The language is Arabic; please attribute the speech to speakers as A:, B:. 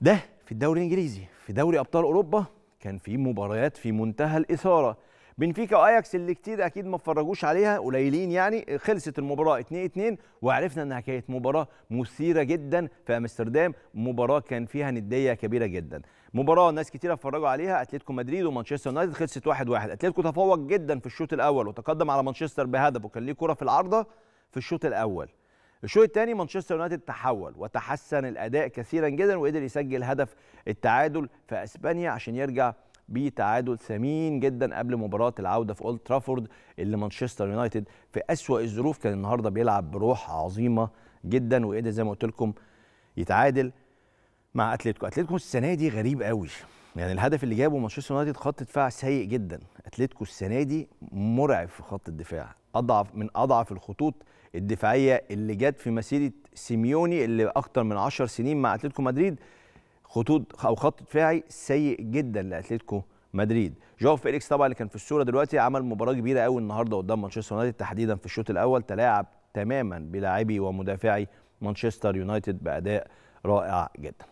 A: ده في الدوري الانجليزي في دوري ابطال اوروبا كان في مباريات في منتهى الاثاره بنفيكا واياكس اللي كتير اكيد ما اتفرجوش عليها قليلين يعني خلصت المباراه 2 2 وعرفنا انها كانت مباراه مثيره جدا في امستردام مباراه كان فيها نديه كبيره جدا مباراه ناس كتير اتفرجوا عليها اتلتيكو مدريد ومانشستر يونايتد خلصت 1 1 اتلتيكو تفوق جدا في الشوط الاول وتقدم على مانشستر بهدف وكان ليه كره في العارضه في الشوط الاول الشوط الثاني مانشستر يونايتد تحول وتحسن الاداء كثيرا جدا وقدر يسجل هدف التعادل في اسبانيا عشان يرجع بتعادل ثمين جدا قبل مباراه العوده في اولد ترافورد اللي مانشستر يونايتد في اسوا الظروف كان النهارده بيلعب بروح عظيمه جدا وقدر زي ما قلت لكم يتعادل مع اتلتيكو اتلتيكو السنه دي غريب قوي يعني الهدف اللي جابه مانشستر يونايتد خط دفاع سيء جدا اتلتيكو السنه دي مرعب في خط الدفاع اضعف من اضعف الخطوط الدفاعيه اللي جت في مسيره سيميوني اللي اكتر من 10 سنين مع اتلتيكو مدريد خطوط او خط دفاعي سيء جدا لاتلتيكو مدريد جو فيليكس طبعا اللي كان في الصوره دلوقتي عمل مباراه كبيره قوي النهارده قدام مانشستر يونايتد تحديدا في الشوط الاول تلاعب تماما بلاعبي ومدافعي مانشستر يونايتد باداء رائع جدا